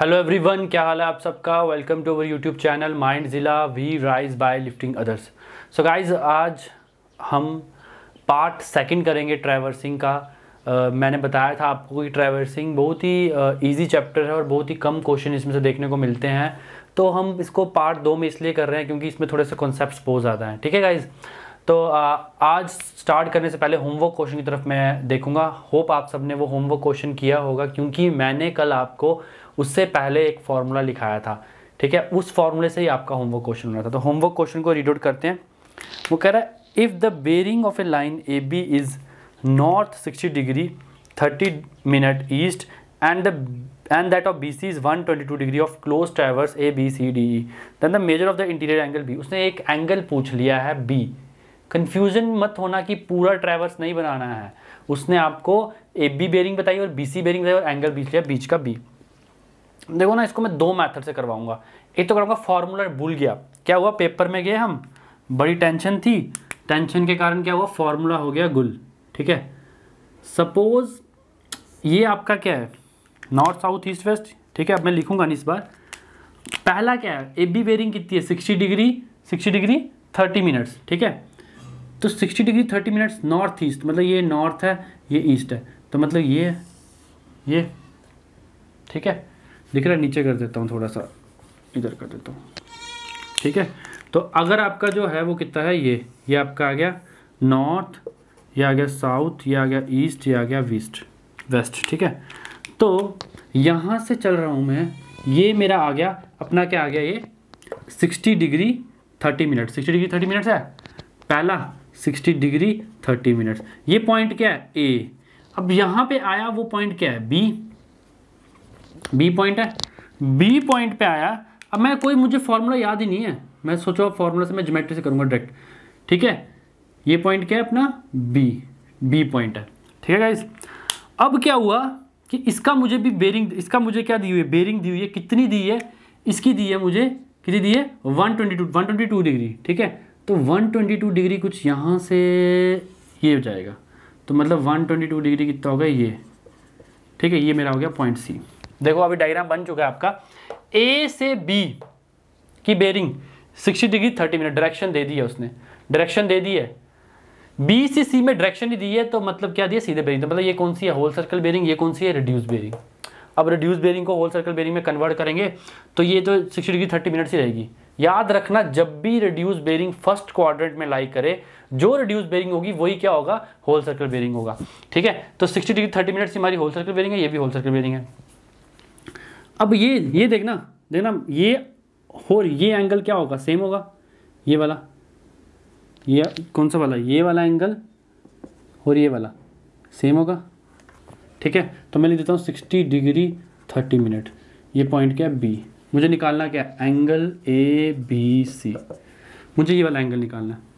hello everyone क्या हाल है आप सबका welcome to our YouTube channel Mindzilla we rise by lifting others so guys आज हम पार्ट सेकंड करेंगे ट्रैवर्सिंग का Uh, मैंने बताया था आपको कि ट्रैवर्सिंग बहुत ही ईजी uh, चैप्टर है और बहुत ही कम क्वेश्चन इसमें से देखने को मिलते हैं तो हम इसको पार्ट दो में इसलिए कर रहे हैं क्योंकि इसमें थोड़े से कॉन्सेप्ट बहुत ज़्यादा हैं ठीक है गाइज़ तो आज स्टार्ट करने से पहले होमवर्क क्वेश्चन की तरफ मैं देखूंगा होप आप सबने वो होमवर्क क्वेश्चन किया होगा क्योंकि मैंने कल आपको उससे पहले एक फार्मूला लिखाया था ठीक है उस फार्मूले से ही आपका होमवर्क क्वेश्चन हो रहा था तो होमवर्क क्वेश्चन को रीड आउट करते हैं वो कह रहा है if the bearing of a line A B is north sixty degree thirty minute east and the and that B C is one twenty two degree of close traverse A B C D E then the measure of the interior angle B उसने एक angle पूछ लिया है B confusion मत होना कि पूरा traverse नहीं बनाना है उसने आपको ए बी बेरिंग बताई और बी सी बेरिंग बताई और एंगल बीच लिया बीच का बी देखो ना इसको मैं दो मैथड से करवाऊंगा एक तो कराऊंगा फार्मूला भूल गया क्या हुआ पेपर में गए हम बड़ी टेंशन थी टेंशन के कारण क्या हुआ फार्मूला हो गया गुल ठीक है सपोज ये आपका क्या है नॉर्थ साउथ ईस्ट वेस्ट ठीक है अब मैं लिखूंगा नहीं इस बार पहला क्या है ए बी बेरिंग कितनी है sixty degree sixty degree thirty minutes ठीक है तो 60 डिग्री 30 मिनट्स नॉर्थ ईस्ट मतलब ये नॉर्थ है ये ईस्ट है तो मतलब ये ये ठीक है दिख रहा है नीचे कर देता हूँ थोड़ा सा इधर कर देता हूँ ठीक है तो अगर आपका जो है वो कितना है ये ये आपका आ गया नॉर्थ ये आ गया साउथ ये आ गया ईस्ट ये आ गया वेस्ट वेस्ट ठीक है तो यहाँ से चल रहा हूँ मैं ये मेरा आ गया अपना क्या आ गया ये 60 डिग्री 30 मिनट 60 डिग्री 30 मिनट्स है पहला सिक्सटी डिग्री थर्टी मिनट्स ये पॉइंट क्या है ए अब यहां पे आया वो पॉइंट क्या है बी बी पॉइंट है बी पॉइंट पे आया अब मैं कोई मुझे फॉर्मूला याद ही नहीं है मैं सोचो अब फॉर्मूला से मैं जोमेट्री से करूंगा डायरेक्ट ठीक है ये पॉइंट क्या है अपना बी बी पॉइंट है ठीक है गाइस अब क्या हुआ कि इसका मुझे भी बेरिंग इसका मुझे क्या दी हुई है बेरिंग दी हुई है कितनी दी है इसकी दी है मुझे कितनी दी है 122 122 डिग्री ठीक है तो 122 डिग्री कुछ यहाँ से ये हो जाएगा तो मतलब 122 डिग्री कितना होगा ये ठीक है ये मेरा हो गया पॉइंट सी देखो अभी डायग्राम बन चुका है आपका ए से बी की बेरिंग 60 डिग्री 30 मिनट डायरेक्शन दे दी है उसने डायरेक्शन दे दी है बी से सी में डायरेक्शन ही दी है तो मतलब क्या दिया सीधे बेरिंग तो मतलब ये कौन सी है होल सर्कल बेरिंग ये कौन सी है रिड्यूस बेरिंग अब रिड्यूस बेरिंग को होल सर्कल बेरिंग में कन्वर्ट करेंगे तो ये तो सिक्सटी डिग्री थर्टी मिनट से रहेगी याद रखना जब भी रिड्यूस बेरिंग फर्स्ट क्वाड्रेंट में लाई करे जो रिड्यूस बेरिंग होगी वही क्या होगा होल सर्कल बेरिंग होगा ठीक है तो 60 डिग्री 30 मिनट से हमारी होल सर्कल बेरिंग है ये भी होल सर्कल बेरिंग है अब ये ये देखना देखना ये और ये एंगल क्या होगा सेम होगा ये वाला ये कौन सा वाला ये वाला एंगल और ये वाला सेम होगा ठीक है तो मैं लिख देता हूँ सिक्सटी डिग्री थर्टी मिनट ये पॉइंट क्या है बी मुझे निकालना क्या है एंगल ए बी सी मुझे ये वाला एंगल निकालना है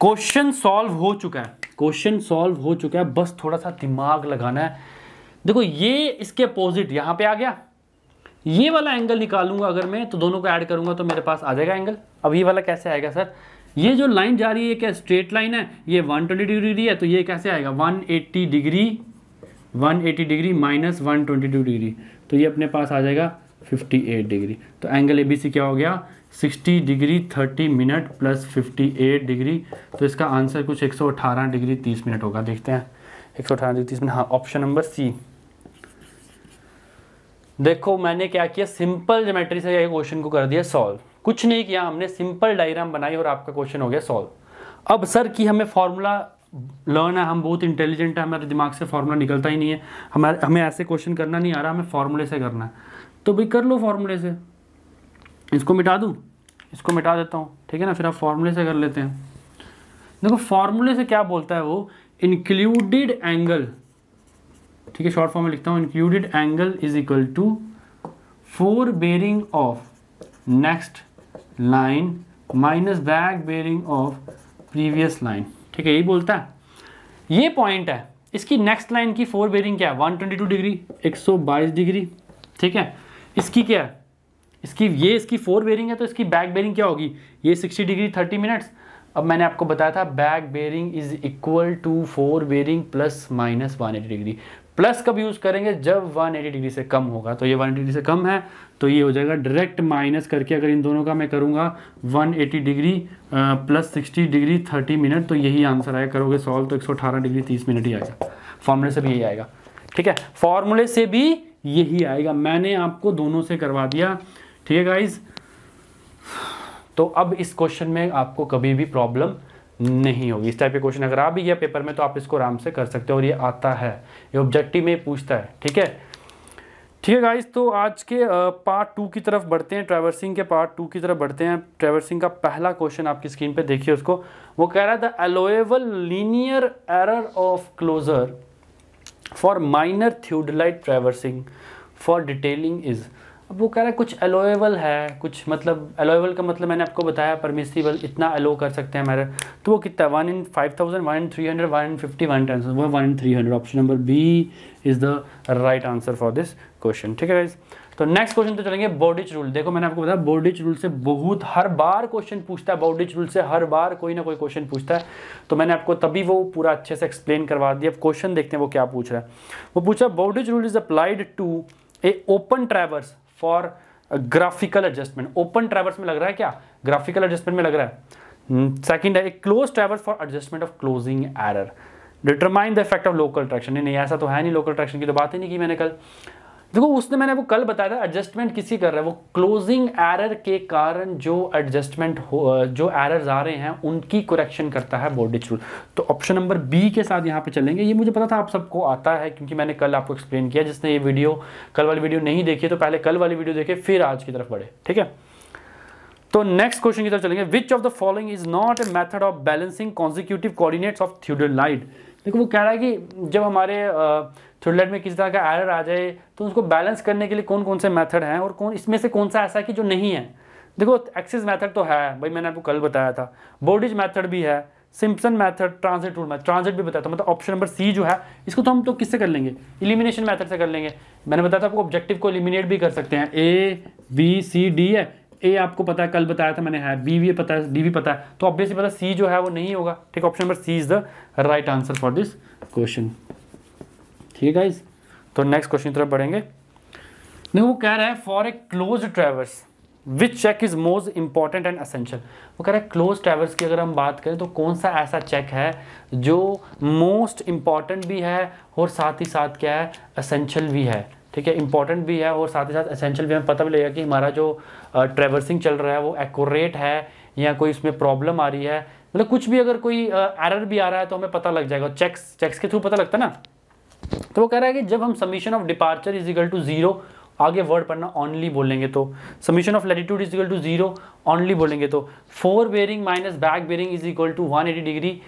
क्वेश्चन सॉल्व हो चुका है क्वेश्चन सॉल्व हो चुका है बस थोड़ा सा दिमाग लगाना है देखो ये इसके अपोजिट यहां पे आ गया ये वाला एंगल निकालूंगा अगर मैं तो दोनों को ऐड करूंगा तो मेरे पास आ जाएगा एंगल अब ये वाला कैसे आएगा सर ये जो लाइन जा रही है क्या स्ट्रेट लाइन है ये 120 डिग्री है तो ये कैसे आएगा 180 डिग्री 180 डिग्री माइनस 122 डिग्री तो ये अपने पास आ जाएगा 58 डिग्री तो एंगल ए क्या हो गया 60 डिग्री 30 मिनट प्लस 58 डिग्री तो इसका आंसर कुछ 118 डिग्री 30 मिनट होगा देखते हैं 118 डिग्री 30 मिनट हाँ ऑप्शन नंबर सी देखो मैंने क्या किया सिंपल जोमेट्री से यह क्वेश्चन को कर दिया सॉल्व कुछ नहीं किया हमने सिंपल डायग्राम बनाई और आपका क्वेश्चन हो गया सॉल्व अब सर की हमें फॉर्मूला लर्न है हम बहुत इंटेलिजेंट है हमारे दिमाग से फार्मूला निकलता ही नहीं है हमारे हमें ऐसे क्वेश्चन करना नहीं आ रहा हमें फार्मूले से करना है तो भाई कर लो फार्मूले से इसको मिटा दूँ इसको मिटा देता हूँ ठीक है ना फिर आप फार्मूले से कर लेते हैं देखो फार्मूले से क्या बोलता है वो इंक्लूडेड एंगल ठीक है शॉर्ट फॉर्म में लिखता हूँ included angle is equal to fore bearing of next line minus back bearing of previous line ठीक है यही बोलता है ये पॉइंट है इसकी नेक्स्ट लाइन की फोर बेरिंग क्या है 122 डिग्री 122 डिग्री ठीक है इसकी क्या है इसकी ये इसकी फोर बेरिंग है तो इसकी बैक बेरिंग क्या होगी ये 60 डिग्री 30 मिनट्स अब मैंने आपको बताया था back bearing is equal to fore bearing plus minus one degree plus कब यूज़ करेंगे जब 180 डिग्री से कम होगा तो ये 180 डिग्री से कम है तो ये हो जाएगा डायरेक्ट माइनस करके अगर इन दोनों का मैं करूंगा 180 डिग्री प्लस 60 डिग्री 30 मिनट तो यही आंसर आएगा करोगे सॉल्व तो 118 डिग्री 30 मिनट ही आएगा फॉर्मूले से भी यही आएगा ठीक है फॉर्मूले से भी यही आएगा मैंने आपको दोनों से करवा दिया ठीक है गाइज तो अब इस क्वेश्चन में आपको कभी भी प्रॉब्लम नहीं होगी इस टाइप के क्वेश्चन अगर आ भी गया पेपर में तो आप इसको आराम से कर सकते हो और ये आता है ये ऑब्जेक्टिव में पूछता है ठीक है ठीक है गाइज तो आज के पार्ट टू की तरफ बढ़ते हैं ट्रैवर्सिंग के पार्ट टू की तरफ बढ़ते हैं ट्रैवर्सिंग का पहला क्वेश्चन आपकी स्क्रीन पे देखिए उसको वो कह रहा है the allowable linear error of closure for minor theodolite traversing for detailing is वो कह रहा है कुछ अलोएबल है कुछ मतलब अलोएबल का मतलब मैंने आपको बताया परमिसिबल इतना अलो कर सकते हैं हमारे तो वो कितना one in five thousand one in three hundred one in fifty one ten वो one in three hundred option number B is the right answer for this question ठीक है गाइज तो नेक्स्ट क्वेश्चन तो चलेंगे बॉडिच रूल देखो मैंने आपको बताया बॉडिच रूल से बहुत हर बार क्वेश्चन पूछता है बॉडिच रूल से हर बार कोई ना कोई क्वेश्चन पूछता है तो मैंने आपको तभी वो पूरा अच्छे से एक्सप्लेन करवा दिया अब क्वेश्चन देखते हैं वो क्या पूछ रहा है वो पूछा Bowditch rule is applied to a open traverse for graphical adjustment open traverse में लग रहा है क्या ग्राफिकल एडजस्टमेंट में लग रहा है सेकंड hmm, है close traverse for adjustment of closing error determine the effect of local traction नहीं ऐसा तो है नहीं लोकल ट्रैक्शन की तो बात ही नहीं की मैंने कल देखो उसने मैंने वो कल बताया था एडजस्टमेंट किसी कर रहा है वो क्लोजिंग एरर के कारण जो एडजस्टमेंट हो जो एरर्स आ रहे हैं उनकी करेक्शन करता है बॉडी रूल तो ऑप्शन नंबर बी के साथ यहाँ पे चलेंगे ये मुझे पता था आप सबको आता है क्योंकि मैंने कल आपको एक्सप्लेन किया जिसने ये वीडियो कल वाली वीडियो नहीं देखी तो पहले कल वाली वीडियो देखे फिर आज की तरफ बढ़े ठीक है तो नेक्स्ट क्वेश्चन की तरफ चलेंगे which of the following is not a method of balancing consecutive coordinates of theodolite देखो वो कह रहा है कि जब हमारे uh, थ्रिलर में किसी तरह का एरर आ जाए तो उसको बैलेंस करने के लिए कौन कौन से मेथड हैं और कौन इसमें से कौन सा ऐसा कि जो नहीं है देखो एक्सिस मेथड तो है भाई मैंने आपको कल बताया था बोर्डिज मैथड भी है Simpson method transit rule math transit भी बताया था मतलब ऑप्शन नंबर सी जो है इसको तो हम तो किससे कर लेंगे इलिमिनेशन मैथड से कर लेंगे मैंने बताया था आपको ऑब्जेक्टिव को इलिमिनेट भी कर सकते हैं ए बी सी डी है ए आपको पता है कल बताया था मैंने है बी भी पता है डी भी पता है तो ऑब्वियसली पता सी जो है वो नहीं होगा ठीक option number C is the right answer for this question ठीक है इस तो नेक्स्ट क्वेश्चन की तरफ बढ़ेंगे नहीं वो कह रहा है for a close traverse which check is most important and essential वो कह रहा है क्लोज ट्रेवर्स की अगर हम बात करें तो कौन सा ऐसा चेक है जो मोस्ट इम्पॉर्टेंट भी है और साथ ही साथ क्या है असेंशियल भी है ठीक है इंपॉर्टेंट भी है और साथ ही साथ असेंशियल भी हमें पता भी लगेगा कि हमारा जो ट्रेवर्सिंग चल रहा है वो एकोरेट है या कोई उसमें प्रॉब्लम आ रही है मतलब कुछ भी अगर कोई एरर भी आ रहा है तो हमें पता लग जाएगा चेक्स चेक्स के थ्रू पता लगता है ना तो वो कह रहा है कि जब हम summation of departure is equal to zero आगे वर्ड पढ़ना ऑनली बोलेंगे तो summation of latitude equal to zero only बोलेंगे तो fore bearing minus back bearing is equal to one eighty degree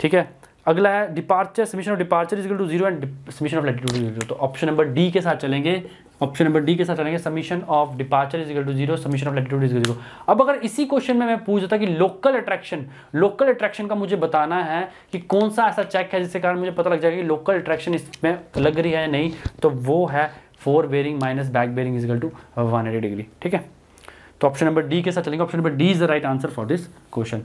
ठीक है अगला है departure summation of departure equal to zero and summation of latitude तो ऑप्शन नंबर डी के साथ चलेंगे ऑप्शन नंबर डी के साथ चलेंगे summation of departure is to zero summation of latitude is zero अब अगर इसी क्वेश्चन में मैं पूछ था कि लोकल अट्रैक्शन लोकल अट्रैक्शन का मुझे बताना है कि कौन सा ऐसा चेक है जिसके कारण मुझे पता लग जाएगा कि लोकल अट्रैक्शन इसमें लग रही है या नहीं तो वो है fore bearing minus back bearing equal to one degree ठीक है तो ऑप्शन नंबर डी के साथ चलेंगे option number D is the right answer for this question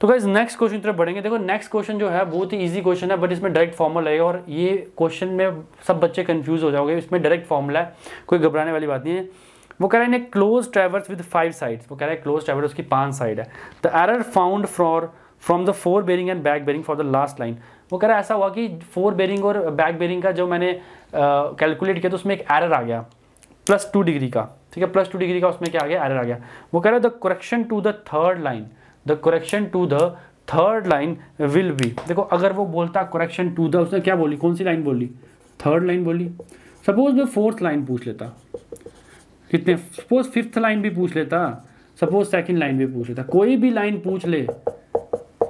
तो गाइज नेक्स्ट क्वेश्चन तरफ बढ़ेंगे देखो नेक्स्ट क्वेश्चन जो है बहुत ही इजी क्वेश्चन है बट इसमें डायरेक्ट फॉर्मूला है और ये क्वेश्चन में सब बच्चे कंफ्यूज हो जाओगे इसमें डायरेक्ट फॉर्मूला है कोई घबराने वाली बात नहीं है वो कह रहे हैं close travels with five sides वो कह रहे हैं क्लोज ट्रेवर्स उसकी पांच साइड है the error found for from the fore bearing and back bearing for the last line वो कह रहा है ऐसा हुआ कि फोर बेरिंग और बैक बेरिंग का जो मैंने कैलकुलेट किया तो उसमें एक एरर आ गया प्लस टू डिग्री का ठीक है प्लस टू डिग्री का उसमें क्या आ गया एरर आ गया वो कह रहा है the correction to the third line the correction to the third line will be देखो अगर वो बोलता करेक्शन टू द उसने क्या बोली कौन सी लाइन बोली थर्ड लाइन बोली सपोज मैं फोर्थ लाइन पूछ लेता कितने सपोज फिफ्थ लाइन भी पूछ लेता सपोज सेकंड लाइन भी पूछ लेता कोई भी लाइन पूछ ले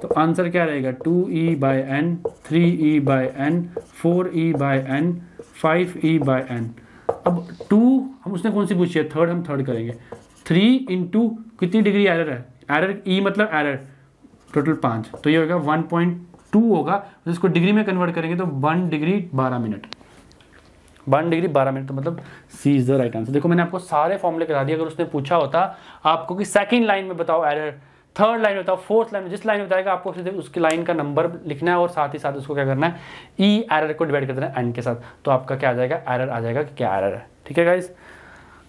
तो आंसर क्या रहेगा two E by N three E by N four E by N five E by N अब टू हम उसने कौन सी पूछी है थर्ड हम थर्ड करेंगे थ्री इंटू कितनी डिग्री एरर है एरर ई e मतलब एरर टोटल पांच तो ये होगा वन पॉइंट टू होगा तो इसको डिग्री में कन्वर्ट करेंगे तो वन डिग्री बारह मिनट वन डिग्री बारह मिनट तो मतलब C is the right answer देखो मैंने आपको सारे फॉर्मूले करा दिए अगर उसने पूछा होता आपको कि सेकंड लाइन में बताओ एरर थर्ड लाइन में बताओ फोर्थ लाइन में जिस लाइन में बताएगा आपको उसकी लाइन का नंबर लिखना है और साथ ही साथ उसको क्या करना है ई e एरर को डिवाइड कर देना है एंड के साथ तो आपका क्या आ जाएगा एरर आ जाएगा कि क्या एरर है ठीक है गाइज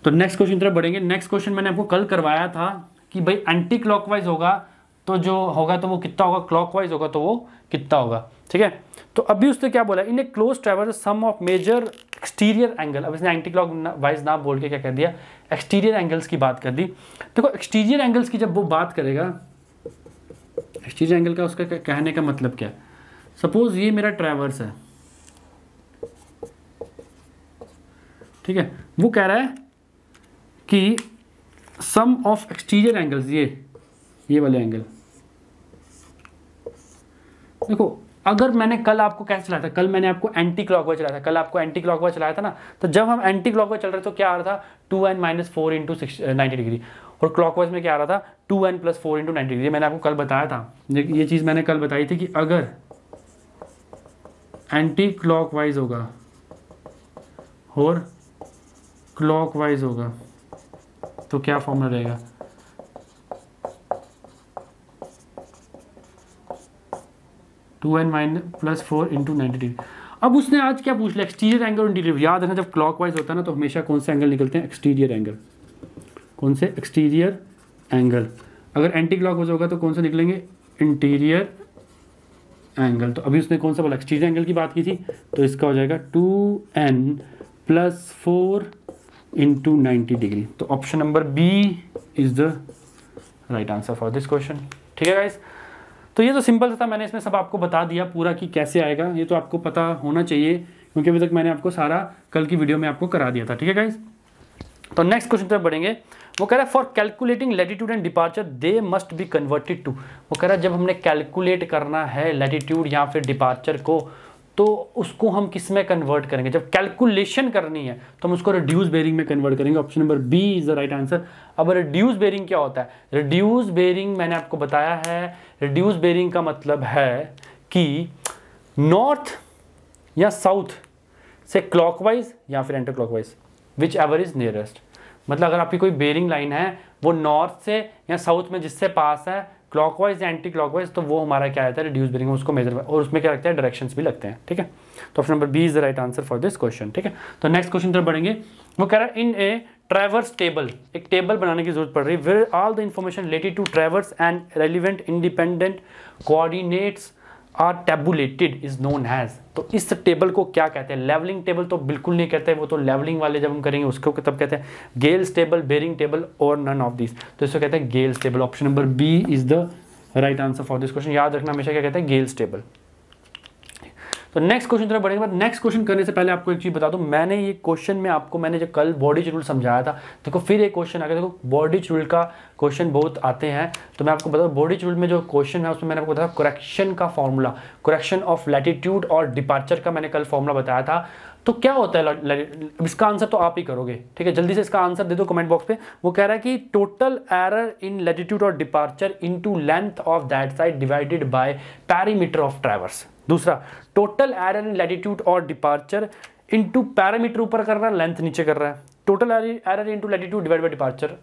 तो नेक्स्ट क्वेश्चन तरफ बढ़ेंगे नेक्स्ट क्वेश्चन मैंने आपको कल करवाया था कि भाई एंटी क्लॉकवाइज होगा तो जो होगा तो वो कितना होगा क्लॉकवाइज होगा तो वो कितना होगा ठीक है तो अभी उसने क्या बोला in a close travel sum of measure exterior angle अब इसने एंटी क्लॉक वाइज ना बोल के क्या कर दिया एक्सटीरियर एंगल्स की बात कर दी देखो एक्सटीरियर एंगल्स की जब वो बात करेगा एक्सटीरियर एंगल का उसका कहने का मतलब क्या सपोज ये मेरा ट्रैवर्स है ठीक है वो कह रहा है कि सम ऑफ एक्सटीरियर एंगल्स ये ये वाले एंगल देखो अगर मैंने कल आपको कैसे चलाया था कल मैंने आपको एंटी क्लॉक चलाया था कल आपको एंटी क्लॉक चलाया था ना तो जब हम एंटी क्लॉक चल रहे थे तो क्या आ रहा था two N minus four into six ninety degree और क्लॉकवाइज में क्या आ रहा था two N plus four into ninety degree मैंने आपको कल बताया था ये चीज़ मैंने कल बताई थी कि अगर एंटी क्लॉक होगा और क्लॉकवाइज होगा तो क्या फॉर्मूला रहेगा two N mine plus four into ninety degree अब उसने आज क्या पूछ लिया एक्सटीरियर एंगल और इंटीरियर याद रखना जब क्लॉक वाइज होता है ना तो हमेशा कौन से एंगल निकलते हैं एक्सटीरियर एंगल कौन से एक्सटीरियर एंगल अगर एंटी क्लॉक वाइज होगा तो कौन से निकलेंगे इंटीरियर एंगल तो अभी उसने कौन सा बोला एक्सटीरियर एंगल की बात की थी तो इसका हो जाएगा two N plus four to 90 degree तो option number B is the right answer for this question ठीक है गाइस तो ये तो सिंपल था मैंने इसमें सब आपको बता दिया पूरा कि कैसे आएगा ये तो आपको पता होना चाहिए क्योंकि अभी तक मैंने आपको सारा कल की वीडियो में आपको करा दिया था ठीक है गाइस तो नेक्स्ट क्वेश्चन तरफ बढ़ेंगे वो कह रहा है for calculating latitude and departure they must be converted to वो कह रहा है जब हमने कैलकुलेट करना है लेटीट्यूड या फिर डिपार्चर को तो उसको हम किस में कन्वर्ट करेंगे जब कैलकुलेशन करनी है तो हम उसको रिड्यूस बेरिंग में कन्वर्ट करेंगे option number B is the right answer अब रिड्यूस बेरिंग क्या होता है रिड्यूस बेरिंग मैंने आपको बताया है रिड्यूस बेरिंग का मतलब है कि नॉर्थ या साउथ से क्लॉकवाइज या फिर anti clockwise whichever is nearest मतलब अगर आपकी कोई बेरिंग लाइन है वो नॉर्थ से या साउथ में जिससे पास है क्लॉकवाइज एंटी क्लॉकवाइज तो वो हमारा क्या रहता है रिड्यूस बिलिंग उसको मेजर और उसमें क्या लगता है डायरेक्शंस भी लगते हैं ठीक है तो option number B is the right answer for this question ठीक है तो नेक्स्ट क्वेश्चन तरफ बढ़ेंगे वो कह रहा है इन ए ट्रैवर्स टेबल एक टेबल बनाने की जरूरत पड़ रही है where all the information related to traverse and relevant independent coordinates are tabulated is known as तो इस टेबल को क्या कहते हैं लेवलिंग टेबल तो बिल्कुल नहीं कहते वो तो लेवलिंग वाले जब हम करेंगे उसको तब कहते हैं गेल्स टेबल बेरिंग टेबल और नन ऑफ दिस तो इसको कहते हैं Gale's table option number B is the right answer for this question याद रखना हमेशा क्या कहते हैं गेल्स टेबल तो नेक्स्ट क्वेश्चन थोड़ा बढ़ेगा नेक्स्ट क्वेश्चन करने से पहले आपको एक चीज़ बता दूं मैंने ये क्वेश्चन में आपको मैंने जो कल बॉडी चूल समझाया था देखो फिर एक क्वेश्चन आ गया देखो बॉडी रूल का क्वेश्चन बहुत आते हैं तो मैं आपको बताऊँ बॉडी चूल में जो क्वेश्चन है उसमें मैंने आपको बताया करेक्शन का फॉर्मूला करेक्शन ऑफ लैटिट्यूड और डिपार्चर का मैंने कल फॉर्मूला बताया था तो क्या होता है इसका आंसर तो आप ही करोगे ठीक है जल्दी से इसका आंसर दे दो कमेंट बॉक्स पे वो कह रहा है कि टोटल एरर इन लेटिट्यूड और departure into length of that side divided by perimeter of traverse दूसरा टोटल एरर इन लैटिट्यूड और डिपार्चर इंटू पैरामीटर ऊपर कर रहा है लेंथ नीचे कर रहा है total error into latitude divide by departure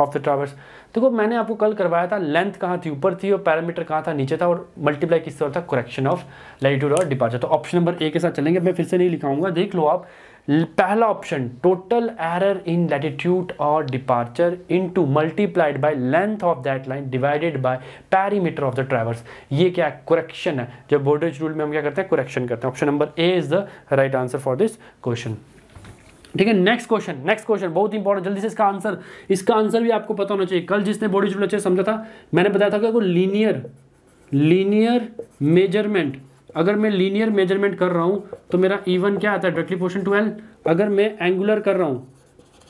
of the traverse देखो मैंने आपको कल करवाया था लेंथ कहाँ थी ऊपर थी और पैरामीटर कहाँ था नीचे था और मल्टीप्लाई किस तरह था करेक्शन ऑफ लैटिट्यूड और डिपार्चर तो ऑप्शन नंबर ए के साथ चलेंगे मैं फिर से नहीं लिखाऊंगा देख लो आप पहला option total error in latitude और departure into multiplied by length of that line divided by perimeter of the traverse ये क्या करेक्शन है जब बोर्डेज रूल में हम क्या करते हैं करेक्शन करते हैं option number A is the right answer for this question ठीक है नेक्स्ट क्वेश्चन नेक्स्ट क्वेश्चन बहुत इंपॉर्टेंट जल्दी से इसका आंसर इसका आंसर भी आपको पता होना चाहिए कल जिसने बॉडी रूल चाहिए समझा था मैंने बताया था कि लीनियर लीनियर मेजरमेंट अगर मैं लीनियर मेजरमेंट कर रहा हूँ तो मेरा ई e वन क्या आता है डायरेक्टली पोर्शन टू एल अगर मैं एंगुलर कर रहा हूँ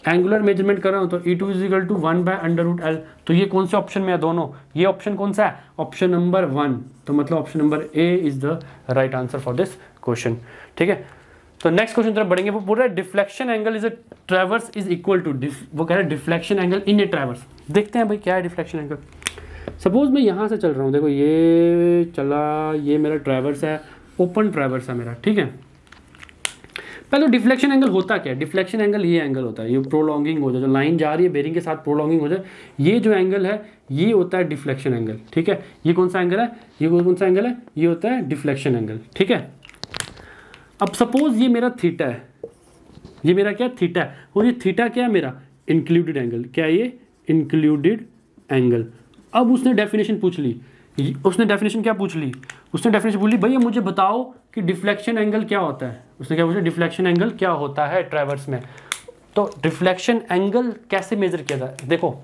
एंगुलर मेजरमेंट कर रहा हूँ तो E two is equal to one by under root L तो ये कौन से ऑप्शन में है दोनों ये ऑप्शन कौन सा है ऑप्शन नंबर वन तो मतलब option number A is the right answer for this question ठीक है तो नेक्स्ट क्वेश्चन तरफ बढ़ेंगे वो बोल रहा है deflection angle is a traverse is equal to वो कह रहा है डिफ्लेक्शन एंगल इन ए ट्रेवर्स देखते हैं भाई क्या है डिफ्लेक्शन एंगल सपोज़ मैं यहाँ से चल रहा हूँ देखो ये चला ये मेरा ड्राइवर्स है ओपन ड्राइवर्स है मेरा ठीक है पहले डिफ्लेक्शन एंगल होता क्या है डिफ्लेक्शन एंगल ये एंगल होता है ये प्रोलॉन्गिंग हो जाए जो लाइन जा रही है बेरिंग के साथ प्रोलॉन्गिंग हो जाए ये जो एंगल है ये होता है डिफ्लेक्शन एंगल ठीक है ये कौन सा एंगल है ये कौन सा एंगल है ये होता है डिफ्लेक्शन एंगल ठीक है अब सपोज ये मेरा थीटा है ये मेरा क्या थीटा है और ये थीटा क्या है मेरा इंक्लूडेड एंगल क्या ये इंक्लूडेड एंगल अब उसने डेफिनेशन पूछ ली उसने डेफिनेशन क्या पूछ ली उसने डेफिनेशन पूछ ली भैया मुझे बताओ कि डिफ्लेक्शन एंगल क्या होता है उसने क्या पूछा डिफ्लेक्शन एंगल क्या होता है ट्रेवर्स में तो डिफ्लेक्शन एंगल कैसे मेजर किया जाए देखो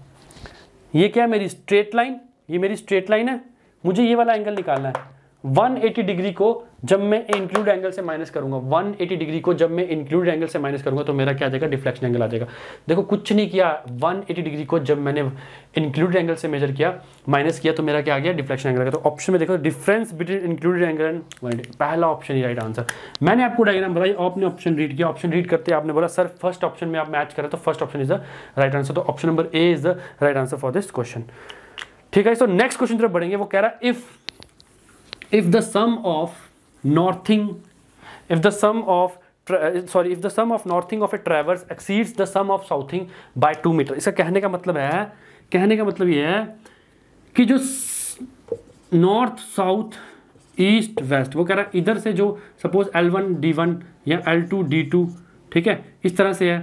ये क्या है मेरी स्ट्रेट लाइन ये मेरी स्ट्रेट लाइन है मुझे ये वाला एंगल निकालना है 180 डिग्री को जब मैं इंक्लूड एंगल से माइनस करूंगा 180 डिग्री को जब मैं इंक्लूड एंगल से माइनस करूंगा तो मेरा क्या आ जाएगा डिफ्लेक्शन एंगल आ जाएगा देखो कुछ नहीं किया 180 डिग्री को जब मैंने इंक्लूड एंगल से मेजर किया माइनस किया तो मेरा क्या आ गया डिफ्लेक्शन एंगल तो ऑप्शन में देखो difference between included angle and पहला ऑप्शन ही राइट आंसर मैंने आपको डायग्राम बताया आपने ऑप्शन रीड किया ऑप्शन रीड करते आपने बोला सर फर्स्ट ऑप्शन में आप मैच करें तो first option is the right answer तो option number A is the right answer for this question ठीक है सो नेक्स्ट क्वेश्चन तरफ बढ़ेंगे वो कह रहा है if if the sum of northing if the sum of sorry if the sum of northing of a traverse exceeds the sum of southing by two metre इसका कहने का मतलब है कहने का मतलब ये है कि जो नॉर्थ साउथ ईस्ट वेस्ट वो कह रहा है इधर से जो suppose L one D one या एल टू डी टू ठीक है इस तरह से है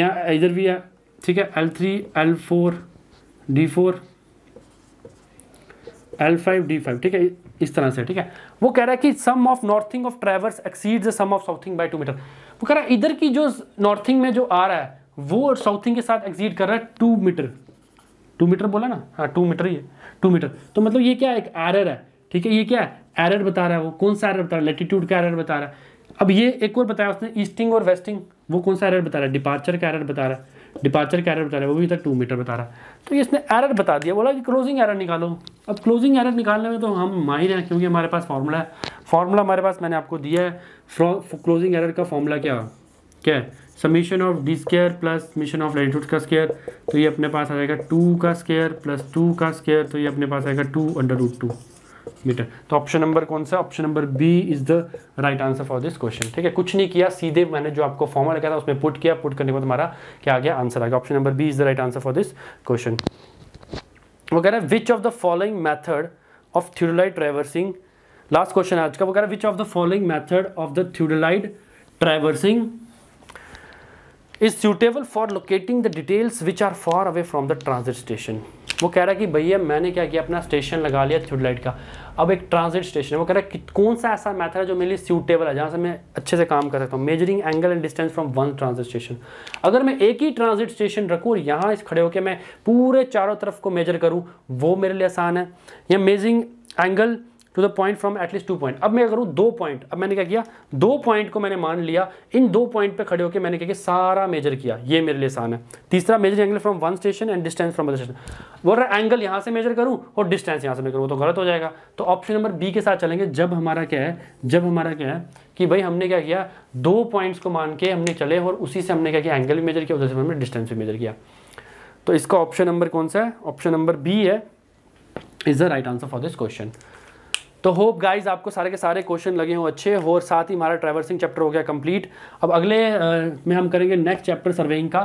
या इधर भी है ठीक है L three L four D four L five D five ठीक है इस तरह से ठीक है वो कह रहा है कि sum of northing of traverse exceed the sum of southing by two metre वो कह रहा है इधर की जो नॉर्थिंग में जो आ रहा है वो साउथिंग के साथ एक्सीड कर रहा है टू मीटर टू मीटर बोला ना हाँ टू मीटर ही है टू मीटर तो मतलब ये क्या एक एरर है ठीक है ये क्या है एरर बता रहा है वो कौन सा एरर बता रहा है लेटीट्यूड का एरर बता रहा है अब ये एक और बताया उसने ईस्टिंग और वेस्टिंग वो कौन सा एरर बता रहा है डिपार्चर का एरर बता रहा है डिपार्चर का एरर बता रहा है वो भी था टू मीटर बता रहा है तो ये इसने एरर बता दिया बोला कि क्लोजिंग एरर निकालो अब क्लोजिंग एरर निकालने में तो हम माहिर हैं क्योंकि हमारे पास फार्मूला है फार्मूला हमारे पास मैंने आपको दिया है क्लोजिंग एरर का फार्मूला क्या क्या है summation of D square plus mission of latitude का स्केयर तो ये अपने पास आ जाएगा टू का स्केयर प्लस टू का स्केयर तो ये अपने पास आएगा two under root two meter तो ऑप्शन नंबर कौन सा option number B is the right answer for this question ठीक है कुछ नहीं किया सीधे मैंने जो आपको फॉर्मल लिखा था उसमें पुट किया पुट करने के बाद हमारा क्या आ गया आंसर आ गया option number B is the right answer for this question वो कह रहा है which of the following method of theodolite traversing last question है आज का वो कह रहा है which of the following method of the theodolite traversing is suitable for locating the details which are far away from the transit station वो कह रहा है कि भैया मैंने क्या किया अपना स्टेशन लगा लिया थ्रूडलाइट का अब एक ट्रांजिट स्टेशन है वो कह रहा है कौन सा ऐसा मैथड है जो मेरे लिए सूटेबल है जहाँ से मैं अच्छे से काम कर सकता हूँ measuring angle and distance from one transit station अगर मैं एक ही ट्रांजिट स्टेशन रखूँ और यहाँ इस खड़े होकर मैं पूरे चारों तरफ को मेजर करूँ वो मेरे लिए आसान है या measuring angle to the point from at least two point अब मैं करूँ दो पॉइंट अब मैंने क्या किया दो पॉइंट को मैंने मान लिया इन दो पॉइंट पे खड़े होकर मैंने क्या किया सारा मेजर किया ये मेरे लिए आसान है तीसरा measure angle from one station and distance from other station बोल रहा एंगल यहाँ से मेजर करूँ और डिस्टेंस यहाँ से मैं करूँ तो गलत हो जाएगा तो ऑप्शन नंबर बी के साथ चलेंगे जब हमारा क्या है जब हमारा क्या है कि भाई हमने क्या किया दो पॉइंट्स को मान के हमने चले और उसी से हमने क्या किया एंगल भी मेजर किया उधर से हमने डिस्टेंस भी मेजर किया तो इसका ऑप्शन नंबर कौन सा है ऑप्शन नंबर बी है is the right answer for this question तो होप गाइज आपको सारे के सारे क्वेश्चन लगे हों अच्छे और साथ ही हमारा ट्रैवर्सिंग चैप्टर हो गया कंप्लीट अब अगले में हम करेंगे नेक्स्ट चैप्टर सर्वेइंग का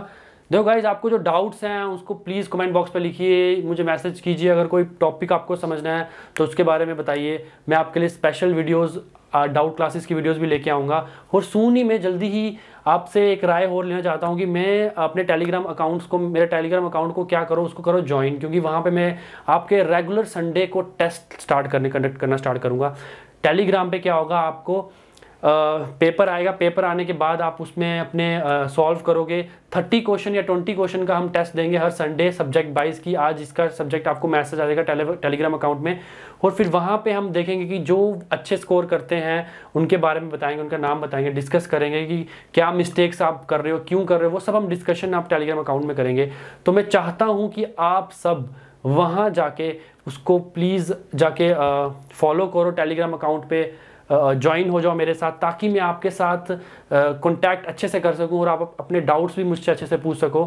देखो गाइज आपको जो डाउट्स हैं उसको प्लीज़ कमेंट बॉक्स पर लिखिए मुझे मैसेज कीजिए अगर कोई टॉपिक आपको समझना है तो उसके बारे में बताइए मैं आपके लिए स्पेशल वीडियोज़ डाउट क्लासेस की वीडियोस भी लेके आऊँगा और सुन ही मैं जल्दी ही आपसे एक राय और लेना चाहता हूँ कि मैं अपने टेलीग्राम अकाउंट्स को मेरे टेलीग्राम अकाउंट को क्या करो उसको करो ज्वाइन क्योंकि वहाँ पे मैं आपके रेगुलर संडे को टेस्ट स्टार्ट करने कंडक्ट करना स्टार्ट करूँगा टेलीग्राम पे क्या होगा आपको पेपर आएगा पेपर आने के बाद आप उसमें अपने सॉल्व करोगे थर्टी क्वेश्चन या ट्वेंटी क्वेश्चन का हम टेस्ट देंगे हर संडे सब्जेक्ट वाइज की आज इसका सब्जेक्ट आपको मैसेज आ जाएगा टेलीग्राम अकाउंट में और फिर वहाँ पे हम देखेंगे कि जो अच्छे स्कोर करते हैं उनके बारे में बताएंगे उनका नाम बताएंगे डिस्कस करेंगे कि क्या मिस्टेक्स आप कर रहे हो क्यों कर रहे हो वो सब हम डिस्कशन आप टेलीग्राम अकाउंट में करेंगे तो मैं चाहता हूँ कि आप सब वहाँ जाके उसको प्लीज़ जाके फॉलो करो टेलीग्राम अकाउंट पर ज्वाइन हो जाओ मेरे साथ ताकि मैं आपके साथ कॉन्टैक्ट अच्छे से कर सकूँ और आप अपने डाउट्स भी मुझसे अच्छे से पूछ सको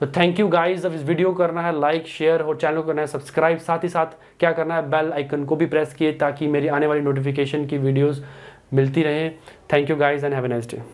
तो थैंक यू गाइज अब इस वीडियो को करना है लाइक शेयर और चैनल को करना है सब्सक्राइब साथ ही साथ क्या करना है बेल आइकन को भी प्रेस किए ताकि मेरी आने वाली नोटिफिकेशन की वीडियोज़ मिलती रहे thank you guys and have a nice day